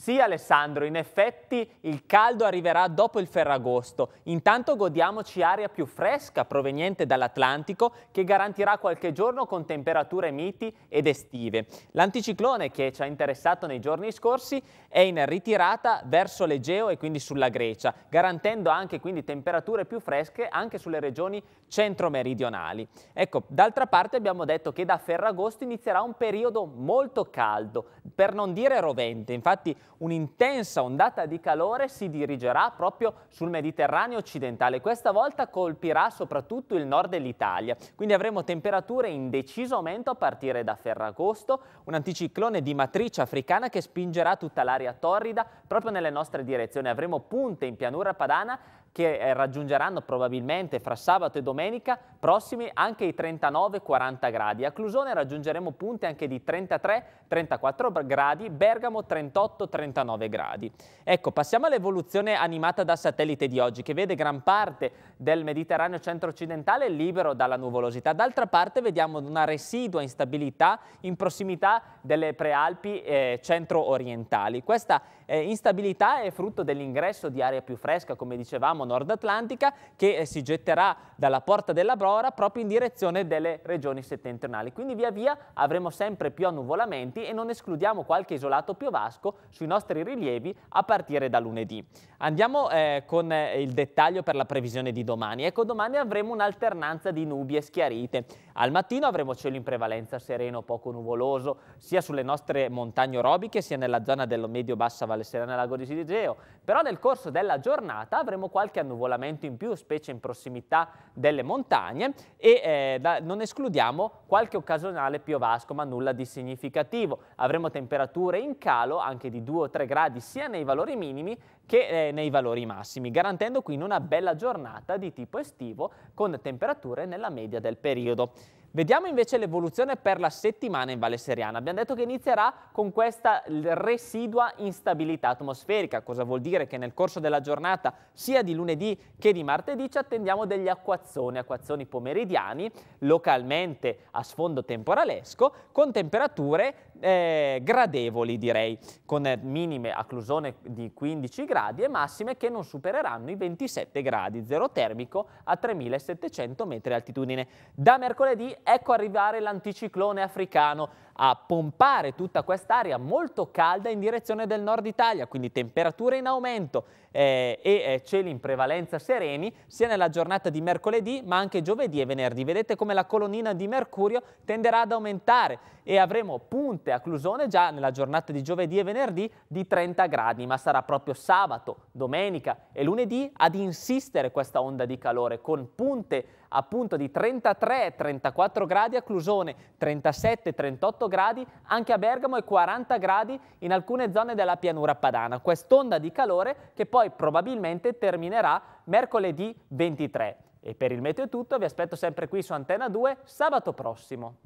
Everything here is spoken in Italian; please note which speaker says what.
Speaker 1: Sì Alessandro, in effetti il caldo arriverà dopo il Ferragosto. Intanto godiamoci aria più fresca proveniente dall'Atlantico che garantirà qualche giorno con temperature miti ed estive. L'anticiclone che ci ha interessato nei giorni scorsi è in ritirata verso l'Egeo e quindi sulla Grecia, garantendo anche quindi temperature più fresche anche sulle regioni centro-meridionali. Ecco, d'altra parte abbiamo detto che da Ferragosto inizierà un periodo molto caldo, per non dire rovente. Infatti un'intensa ondata di calore si dirigerà proprio sul Mediterraneo occidentale. Questa volta colpirà soprattutto il nord dell'Italia, quindi avremo temperature in deciso aumento a partire da Ferragosto, un anticiclone di matrice africana che spingerà tutta l'aria torrida proprio nelle nostre direzioni. Avremo punte in pianura padana che eh, raggiungeranno probabilmente fra sabato e domenica prossimi anche i 39-40 gradi. A Clusone raggiungeremo punte anche di 33-34 gradi, Bergamo 38-39 gradi. Ecco, passiamo all'evoluzione animata da satellite di oggi, che vede gran parte del Mediterraneo centro-occidentale libero dalla nuvolosità. D'altra parte vediamo una residua instabilità in prossimità delle prealpi eh, centro-orientali. Questa eh, instabilità è frutto dell'ingresso di aria più fresca, come dicevamo, dicevamo, nord atlantica, che eh, si getterà dalla porta della Brora proprio in direzione delle regioni settentrionali. Quindi via via avremo sempre più annuvolamenti e non escludiamo qualche isolato piovasco sui nostri rilievi a partire da lunedì. Andiamo eh, con eh, il dettaglio per la previsione di domani. Ecco, domani avremo un'alternanza di nubi e schiarite. Al mattino avremo cielo in prevalenza sereno, poco nuvoloso, sia sulle nostre montagne orobiche, sia nella zona dello medio-bassa Valle Serena e Lago di Sigeo. Però nel corso della giornata avremo qualche qualche annuvolamento in più, specie in prossimità delle montagne, e eh, da, non escludiamo qualche occasionale piovasco, ma nulla di significativo. Avremo temperature in calo anche di 2 o 3 gradi sia nei valori minimi che eh, nei valori massimi, garantendo quindi una bella giornata di tipo estivo con temperature nella media del periodo. Vediamo invece l'evoluzione per la settimana in Valle Seriana. Abbiamo detto che inizierà con questa residua instabilità atmosferica, cosa vuol dire che nel corso della giornata sia di lunedì che di martedì ci attendiamo degli acquazzoni, acquazzoni pomeridiani, localmente a sfondo temporalesco, con temperature eh, gradevoli direi, con minime acclusione di 15 gradi e massime che non supereranno i 27 gradi, zero termico a 3700 metri altitudine. Da mercoledì ecco arrivare l'anticiclone africano a pompare tutta quest'aria molto calda in direzione del nord Italia, quindi temperature in aumento eh, e eh, cieli in prevalenza sereni sia nella giornata di mercoledì ma anche giovedì e venerdì. Vedete come la colonnina di mercurio tenderà ad aumentare e avremo punte a Clusone già nella giornata di giovedì e venerdì di 30 gradi, ma sarà proprio sabato, domenica e lunedì ad insistere questa onda di calore con punte appunto di 33 34 34 gradi a Clusone, 37-38 gradi anche a Bergamo e 40 gradi in alcune zone della pianura padana. Quest'onda di calore che poi probabilmente terminerà mercoledì 23. E per il meteo è tutto, vi aspetto sempre qui su Antena 2 sabato prossimo.